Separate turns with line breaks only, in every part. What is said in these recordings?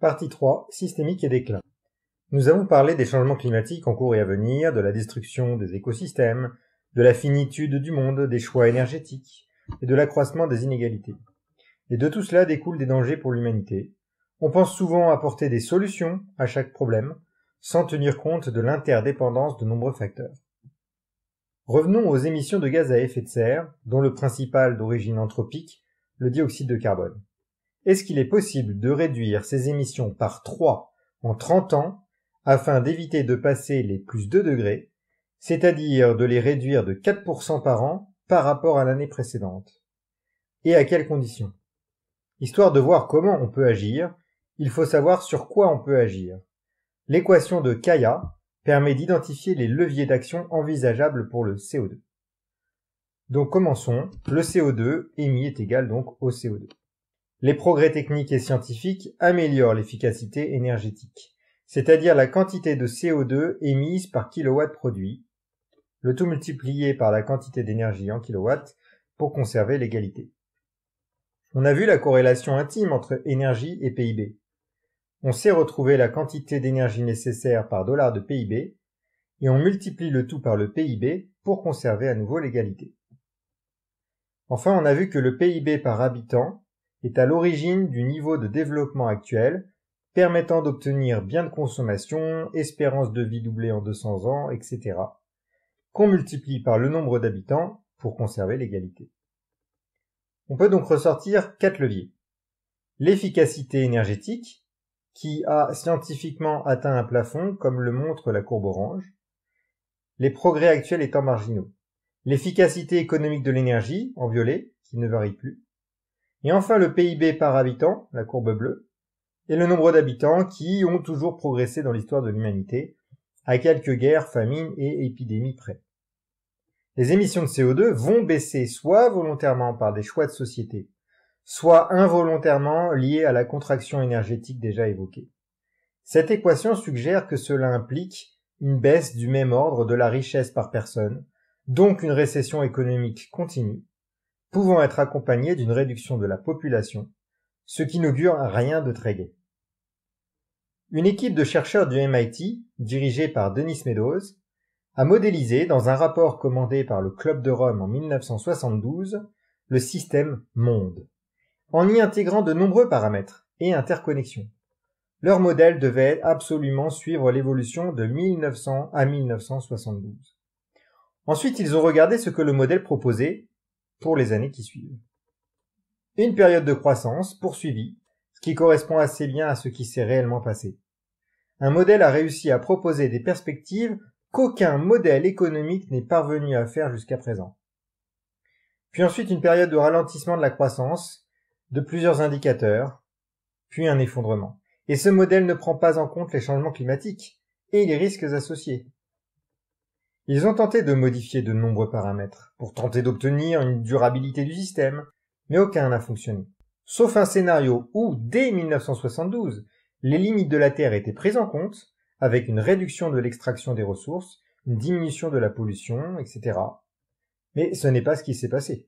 Partie 3. Systémique et déclin. Nous avons parlé des changements climatiques en cours et à venir, de la destruction des écosystèmes, de la finitude du monde, des choix énergétiques et de l'accroissement des inégalités. Et de tout cela découlent des dangers pour l'humanité. On pense souvent apporter des solutions à chaque problème, sans tenir compte de l'interdépendance de nombreux facteurs. Revenons aux émissions de gaz à effet de serre, dont le principal d'origine anthropique, le dioxyde de carbone est-ce qu'il est possible de réduire ces émissions par 3 en 30 ans afin d'éviter de passer les plus 2 degrés, c'est-à-dire de les réduire de 4% par an par rapport à l'année précédente Et à quelles conditions Histoire de voir comment on peut agir, il faut savoir sur quoi on peut agir. L'équation de Kaya permet d'identifier les leviers d'action envisageables pour le CO2. Donc commençons, le CO2 émis est égal donc au CO2. Les progrès techniques et scientifiques améliorent l'efficacité énergétique, c'est-à-dire la quantité de CO2 émise par kilowatt produit, le tout multiplié par la quantité d'énergie en kilowatt pour conserver l'égalité. On a vu la corrélation intime entre énergie et PIB. On sait retrouver la quantité d'énergie nécessaire par dollar de PIB et on multiplie le tout par le PIB pour conserver à nouveau l'égalité. Enfin, on a vu que le PIB par habitant est à l'origine du niveau de développement actuel, permettant d'obtenir bien de consommation, espérance de vie doublée en 200 ans, etc., qu'on multiplie par le nombre d'habitants pour conserver l'égalité. On peut donc ressortir quatre leviers. L'efficacité énergétique, qui a scientifiquement atteint un plafond, comme le montre la courbe orange, les progrès actuels étant marginaux. L'efficacité économique de l'énergie, en violet, qui ne varie plus, et enfin le PIB par habitant, la courbe bleue, et le nombre d'habitants qui ont toujours progressé dans l'histoire de l'humanité, à quelques guerres, famines et épidémies près. Les émissions de CO2 vont baisser soit volontairement par des choix de société, soit involontairement liées à la contraction énergétique déjà évoquée. Cette équation suggère que cela implique une baisse du même ordre de la richesse par personne, donc une récession économique continue, pouvant être accompagnés d'une réduction de la population, ce qui n'augure rien de très gai. Une équipe de chercheurs du MIT, dirigée par Denis Meadows, a modélisé, dans un rapport commandé par le Club de Rome en 1972, le système monde, en y intégrant de nombreux paramètres et interconnexions. Leur modèle devait absolument suivre l'évolution de 1900 à 1972. Ensuite, ils ont regardé ce que le modèle proposait pour les années qui suivent. Une période de croissance poursuivie, ce qui correspond assez bien à ce qui s'est réellement passé. Un modèle a réussi à proposer des perspectives qu'aucun modèle économique n'est parvenu à faire jusqu'à présent. Puis ensuite une période de ralentissement de la croissance, de plusieurs indicateurs, puis un effondrement. Et ce modèle ne prend pas en compte les changements climatiques et les risques associés. Ils ont tenté de modifier de nombreux paramètres pour tenter d'obtenir une durabilité du système, mais aucun n'a fonctionné. Sauf un scénario où, dès 1972, les limites de la Terre étaient prises en compte, avec une réduction de l'extraction des ressources, une diminution de la pollution, etc. Mais ce n'est pas ce qui s'est passé.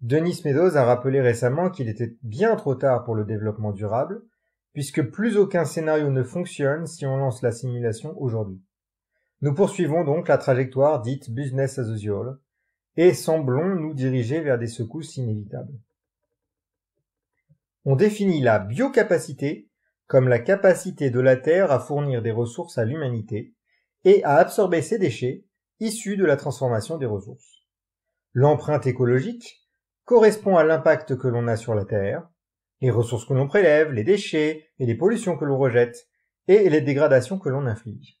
Denis Meadows a rappelé récemment qu'il était bien trop tard pour le développement durable, puisque plus aucun scénario ne fonctionne si on lance la simulation aujourd'hui. Nous poursuivons donc la trajectoire dite business as usual et semblons nous diriger vers des secousses inévitables. On définit la biocapacité comme la capacité de la Terre à fournir des ressources à l'humanité et à absorber ses déchets issus de la transformation des ressources. L'empreinte écologique correspond à l'impact que l'on a sur la Terre, les ressources que l'on prélève, les déchets et les pollutions que l'on rejette, et les dégradations que l'on inflige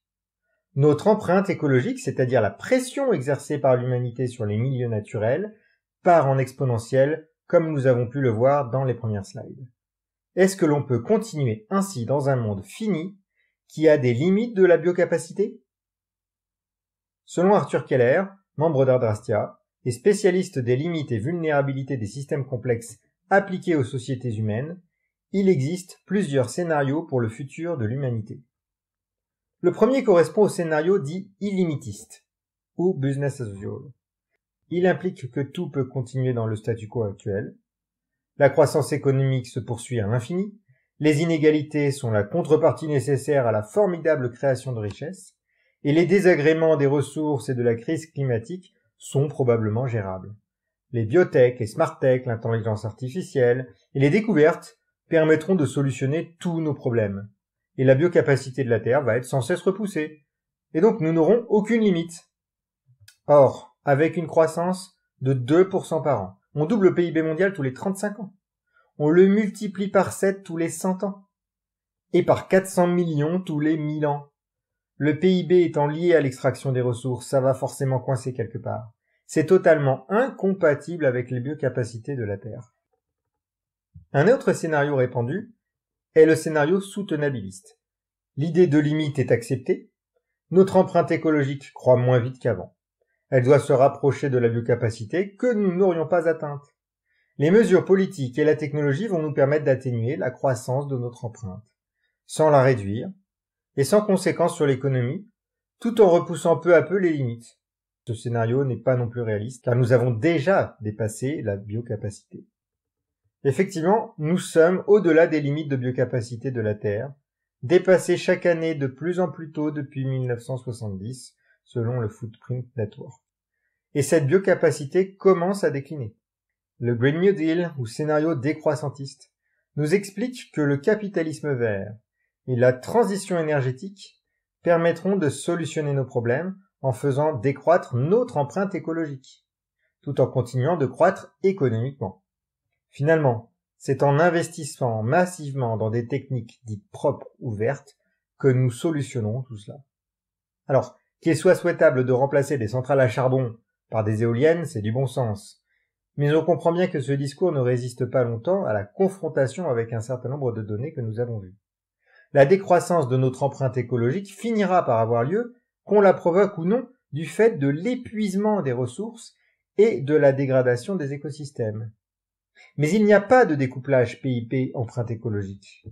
notre empreinte écologique, c'est-à-dire la pression exercée par l'humanité sur les milieux naturels, part en exponentiel comme nous avons pu le voir dans les premières slides. Est-ce que l'on peut continuer ainsi dans un monde fini qui a des limites de la biocapacité Selon Arthur Keller, membre d'Ardrastia, et spécialiste des limites et vulnérabilités des systèmes complexes appliqués aux sociétés humaines, il existe plusieurs scénarios pour le futur de l'humanité. Le premier correspond au scénario dit illimitiste ou business as usual. Il implique que tout peut continuer dans le statu quo actuel. La croissance économique se poursuit à l'infini. Les inégalités sont la contrepartie nécessaire à la formidable création de richesses. Et les désagréments des ressources et de la crise climatique sont probablement gérables. Les biotech, les smart tech, l'intelligence artificielle et les découvertes permettront de solutionner tous nos problèmes et la biocapacité de la Terre va être sans cesse repoussée. Et donc nous n'aurons aucune limite. Or, avec une croissance de 2% par an, on double le PIB mondial tous les 35 ans. On le multiplie par 7 tous les 100 ans. Et par 400 millions tous les 1000 ans. Le PIB étant lié à l'extraction des ressources, ça va forcément coincer quelque part. C'est totalement incompatible avec les biocapacités de la Terre. Un autre scénario répandu, est le scénario soutenabiliste. L'idée de limite est acceptée. Notre empreinte écologique croît moins vite qu'avant. Elle doit se rapprocher de la biocapacité que nous n'aurions pas atteinte. Les mesures politiques et la technologie vont nous permettre d'atténuer la croissance de notre empreinte, sans la réduire, et sans conséquence sur l'économie, tout en repoussant peu à peu les limites. Ce scénario n'est pas non plus réaliste, car nous avons déjà dépassé la biocapacité. Effectivement, nous sommes au-delà des limites de biocapacité de la Terre, dépassées chaque année de plus en plus tôt depuis 1970, selon le Footprint Network. Et cette biocapacité commence à décliner. Le Green New Deal, ou scénario décroissantiste, nous explique que le capitalisme vert et la transition énergétique permettront de solutionner nos problèmes en faisant décroître notre empreinte écologique, tout en continuant de croître économiquement. Finalement, c'est en investissant massivement dans des techniques dites propres ouvertes que nous solutionnons tout cela. Alors, qu'il soit souhaitable de remplacer des centrales à charbon par des éoliennes, c'est du bon sens. Mais on comprend bien que ce discours ne résiste pas longtemps à la confrontation avec un certain nombre de données que nous avons vues. La décroissance de notre empreinte écologique finira par avoir lieu, qu'on la provoque ou non, du fait de l'épuisement des ressources et de la dégradation des écosystèmes. Mais il n'y a pas de découplage PIP empreinte écologique.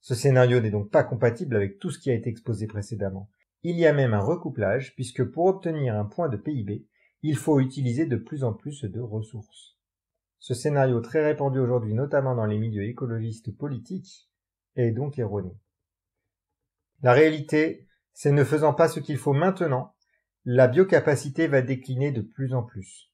Ce scénario n'est donc pas compatible avec tout ce qui a été exposé précédemment. Il y a même un recouplage, puisque pour obtenir un point de PIB, il faut utiliser de plus en plus de ressources. Ce scénario très répandu aujourd'hui, notamment dans les milieux écologistes politiques, est donc erroné. La réalité, c'est ne faisant pas ce qu'il faut maintenant, la biocapacité va décliner de plus en plus.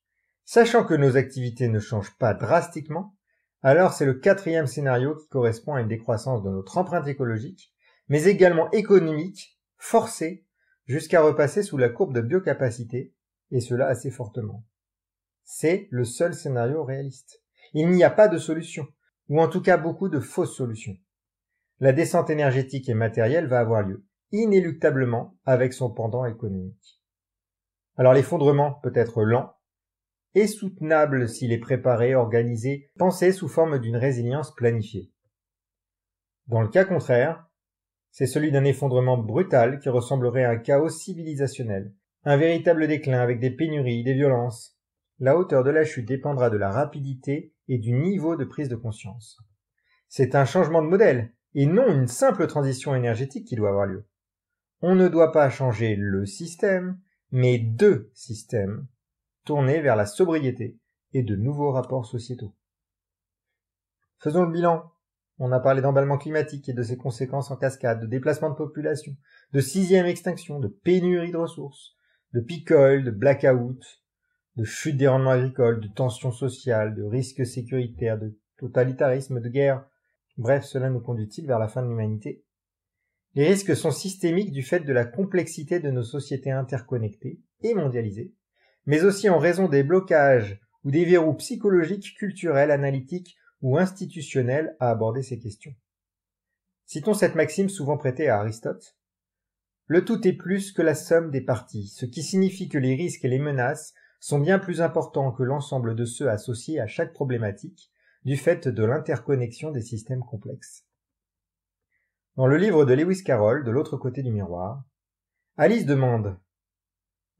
Sachant que nos activités ne changent pas drastiquement, alors c'est le quatrième scénario qui correspond à une décroissance de notre empreinte écologique, mais également économique, forcée, jusqu'à repasser sous la courbe de biocapacité, et cela assez fortement. C'est le seul scénario réaliste. Il n'y a pas de solution, ou en tout cas beaucoup de fausses solutions. La descente énergétique et matérielle va avoir lieu, inéluctablement, avec son pendant économique. Alors l'effondrement peut être lent, est soutenable s'il est préparé, organisé, pensé sous forme d'une résilience planifiée. Dans le cas contraire, c'est celui d'un effondrement brutal qui ressemblerait à un chaos civilisationnel, un véritable déclin avec des pénuries, des violences. La hauteur de la chute dépendra de la rapidité et du niveau de prise de conscience. C'est un changement de modèle, et non une simple transition énergétique qui doit avoir lieu. On ne doit pas changer le système, mais deux systèmes tournée vers la sobriété et de nouveaux rapports sociétaux. Faisons le bilan. On a parlé d'emballement climatique et de ses conséquences en cascade, de déplacement de population, de sixième extinction, de pénurie de ressources, de picole, de blackout, de chute des rendements agricoles, de tensions sociales, de risques sécuritaires, de totalitarisme, de guerre. Bref, cela nous conduit-il vers la fin de l'humanité Les risques sont systémiques du fait de la complexité de nos sociétés interconnectées et mondialisées, mais aussi en raison des blocages ou des verrous psychologiques, culturels, analytiques ou institutionnels à aborder ces questions. Citons cette maxime souvent prêtée à Aristote. Le tout est plus que la somme des parties, ce qui signifie que les risques et les menaces sont bien plus importants que l'ensemble de ceux associés à chaque problématique, du fait de l'interconnexion des systèmes complexes. Dans le livre de Lewis Carroll, De l'autre côté du miroir, Alice demande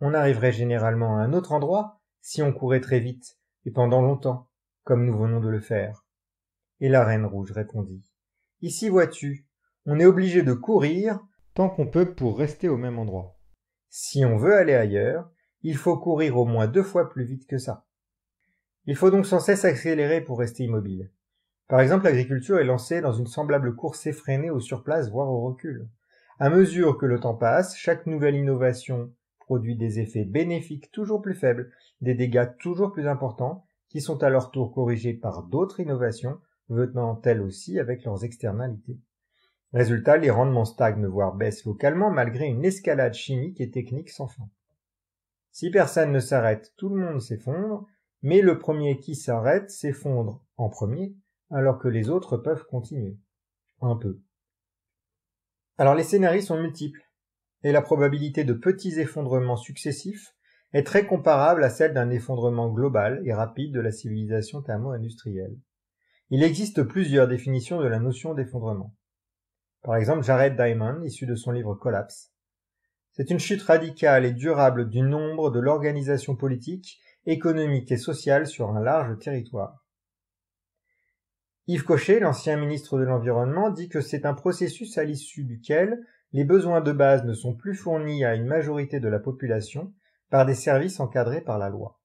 on arriverait généralement à un autre endroit si on courait très vite et pendant longtemps comme nous venons de le faire et la reine rouge répondit ici vois-tu on est obligé de courir tant qu'on peut pour rester au même endroit si on veut aller ailleurs il faut courir au moins deux fois plus vite que ça il faut donc sans cesse accélérer pour rester immobile par exemple l'agriculture est lancée dans une semblable course effrénée au surplace voire au recul à mesure que le temps passe chaque nouvelle innovation produit des effets bénéfiques toujours plus faibles, des dégâts toujours plus importants, qui sont à leur tour corrigés par d'autres innovations venant elles aussi avec leurs externalités. Résultat, les rendements stagnent voire baissent localement malgré une escalade chimique et technique sans fin. Si personne ne s'arrête, tout le monde s'effondre, mais le premier qui s'arrête s'effondre en premier, alors que les autres peuvent continuer. Un peu. Alors les scénarios sont multiples, et la probabilité de petits effondrements successifs est très comparable à celle d'un effondrement global et rapide de la civilisation thermo-industrielle. Il existe plusieurs définitions de la notion d'effondrement. Par exemple, Jared Diamond, issu de son livre Collapse. C'est une chute radicale et durable du nombre de l'organisation politique, économique et sociale sur un large territoire. Yves Cochet, l'ancien ministre de l'Environnement, dit que c'est un processus à l'issue duquel les besoins de base ne sont plus fournis à une majorité de la population par des services encadrés par la loi.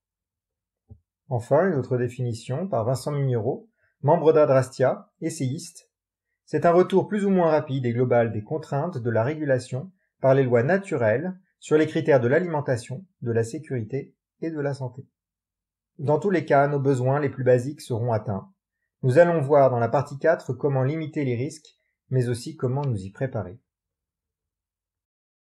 Enfin, une autre définition par Vincent Mignereau, membre d'Adrastia, essayiste, c'est un retour plus ou moins rapide et global des contraintes de la régulation par les lois naturelles sur les critères de l'alimentation, de la sécurité et de la santé. Dans tous les cas, nos besoins les plus basiques seront atteints. Nous allons voir dans la partie 4 comment limiter les risques, mais aussi comment nous y préparer.